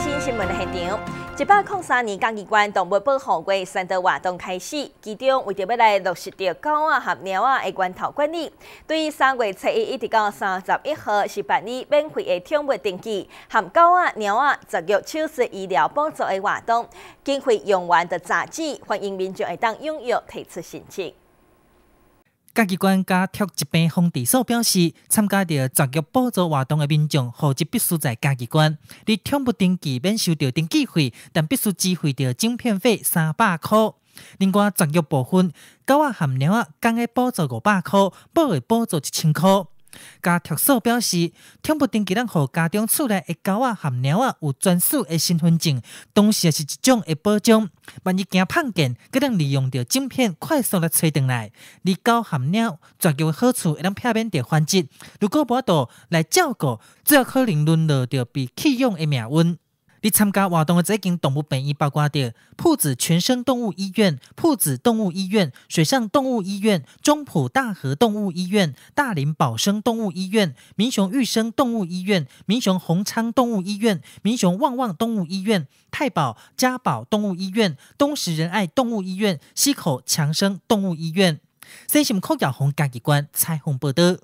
新新闻的现场，一百零三年刚移关动物保护月三列活动开始，其中为着要来落实着狗啊、和猫啊的关头管理，对于三月七日一直到三十一号是办理免费的宠物登记，含狗啊、猫啊，职业手术、医疗帮助的活动，经费用完的杂志，欢迎民众会当踊跃提出申请。嘉己关加贴一班防底，所表示，参加着绝育补助活动的民众，户籍必须在嘉己关。你听不登基本收着登记费，但必须支付着整片费三百元。另外，绝育部分狗仔含猫仔，公的补助五百元，母的补助一千元。该特首表示，听不丁，吉咱和家中厝内的狗仔和猫仔有专属的身份证，同时也是一种的保障。万一惊碰见，吉咱利用着镜片快速来找回来，你狗和猫绝对会好处，会能避免着繁殖。如果无法度来照顾，最有可能沦落着被弃养的命运。你参加活动的最近动物本医包括的：铺子全身动物医院、铺子动物医院、水上动物医院、中埔大和动物医院、大林宝生动物医院、民雄裕生动物医院、民雄宏昌动物医院、民雄旺旺动物医院、太保家宝动物医院、东石仁爱动物医院、西口强生动物医院。三去门口咬红盖的关彩虹报道。